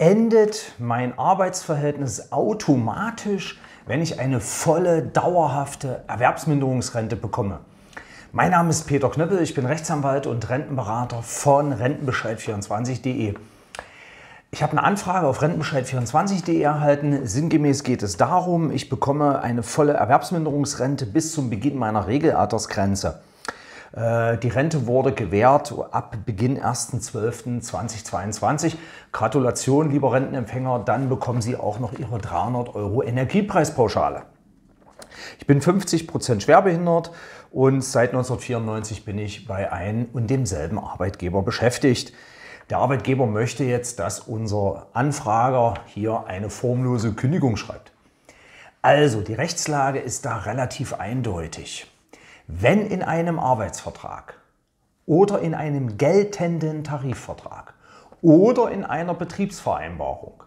endet mein Arbeitsverhältnis automatisch, wenn ich eine volle, dauerhafte Erwerbsminderungsrente bekomme. Mein Name ist Peter Knöppel, ich bin Rechtsanwalt und Rentenberater von Rentenbescheid24.de. Ich habe eine Anfrage auf rentenbescheid24.de erhalten. Sinngemäß geht es darum, ich bekomme eine volle Erwerbsminderungsrente bis zum Beginn meiner Regelaltersgrenze. Äh, die Rente wurde gewährt ab Beginn 1.12.2022. Gratulation, lieber Rentenempfänger, dann bekommen Sie auch noch Ihre 300 Euro Energiepreispauschale. Ich bin 50 Prozent schwerbehindert und seit 1994 bin ich bei einem und demselben Arbeitgeber beschäftigt. Der Arbeitgeber möchte jetzt, dass unser Anfrager hier eine formlose Kündigung schreibt. Also, die Rechtslage ist da relativ eindeutig. Wenn in einem Arbeitsvertrag oder in einem geltenden Tarifvertrag oder in einer Betriebsvereinbarung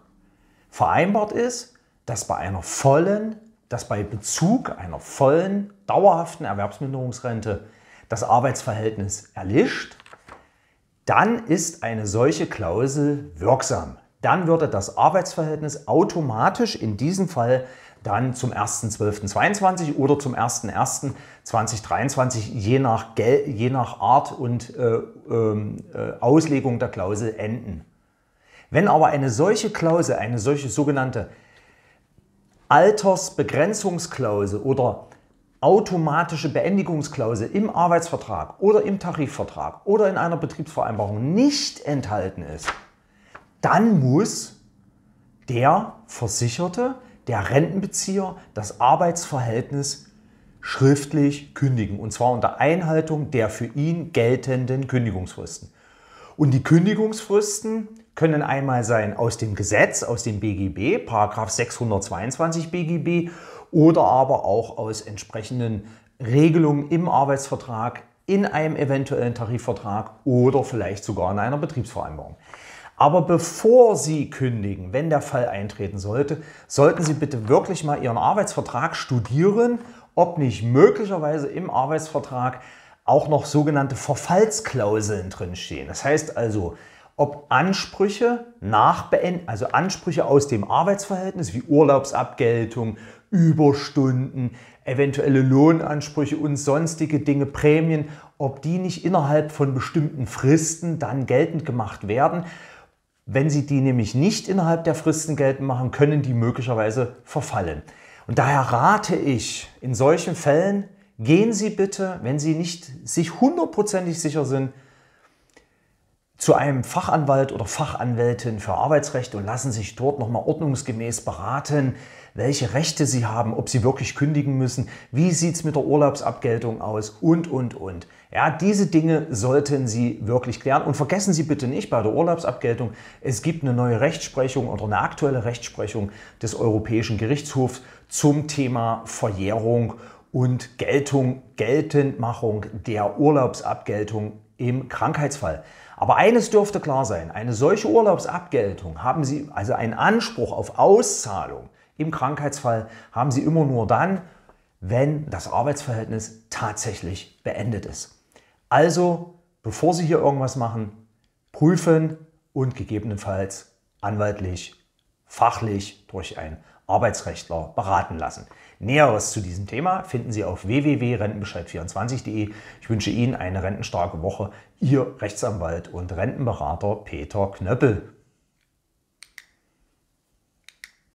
vereinbart ist, dass bei einer vollen, dass bei Bezug einer vollen, dauerhaften Erwerbsminderungsrente das Arbeitsverhältnis erlischt, dann ist eine solche Klausel wirksam. Dann würde das Arbeitsverhältnis automatisch in diesem Fall dann zum 1.12.22 oder zum 1.1.2023, je nach, Gel je nach Art und äh, ähm, äh, Auslegung der Klausel enden. Wenn aber eine solche Klausel, eine solche sogenannte Altersbegrenzungsklausel oder automatische Beendigungsklausel im Arbeitsvertrag oder im Tarifvertrag oder in einer Betriebsvereinbarung nicht enthalten ist, dann muss der Versicherte der Rentenbezieher das Arbeitsverhältnis schriftlich kündigen. Und zwar unter Einhaltung der für ihn geltenden Kündigungsfristen. Und die Kündigungsfristen können einmal sein aus dem Gesetz, aus dem BGB, Paragraf 622 BGB, oder aber auch aus entsprechenden Regelungen im Arbeitsvertrag, in einem eventuellen Tarifvertrag oder vielleicht sogar in einer Betriebsvereinbarung. Aber bevor Sie kündigen, wenn der Fall eintreten sollte, sollten Sie bitte wirklich mal Ihren Arbeitsvertrag studieren, ob nicht möglicherweise im Arbeitsvertrag auch noch sogenannte Verfallsklauseln drinstehen. Das heißt also, ob Ansprüche nach Beenden, also Ansprüche aus dem Arbeitsverhältnis wie Urlaubsabgeltung, Überstunden, eventuelle Lohnansprüche und sonstige Dinge, Prämien, ob die nicht innerhalb von bestimmten Fristen dann geltend gemacht werden wenn Sie die nämlich nicht innerhalb der Fristen geltend machen, können die möglicherweise verfallen. Und daher rate ich, in solchen Fällen gehen Sie bitte, wenn Sie nicht sich hundertprozentig sicher sind, zu einem Fachanwalt oder Fachanwältin für Arbeitsrecht und lassen sich dort nochmal ordnungsgemäß beraten, welche Rechte Sie haben, ob Sie wirklich kündigen müssen, wie sieht es mit der Urlaubsabgeltung aus und, und, und. Ja, diese Dinge sollten Sie wirklich klären. Und vergessen Sie bitte nicht bei der Urlaubsabgeltung, es gibt eine neue Rechtsprechung oder eine aktuelle Rechtsprechung des Europäischen Gerichtshofs zum Thema Verjährung und Geltung, Geltendmachung der Urlaubsabgeltung im Krankheitsfall. Aber eines dürfte klar sein, eine solche Urlaubsabgeltung haben Sie, also einen Anspruch auf Auszahlung im Krankheitsfall, haben Sie immer nur dann, wenn das Arbeitsverhältnis tatsächlich beendet ist. Also, bevor Sie hier irgendwas machen, prüfen und gegebenenfalls anwaltlich, fachlich durch einen Arbeitsrechtler beraten lassen. Näheres zu diesem Thema finden Sie auf www.rentenbescheid24.de. Ich wünsche Ihnen eine rentenstarke Woche. Ihr Rechtsanwalt und Rentenberater Peter Knöppel.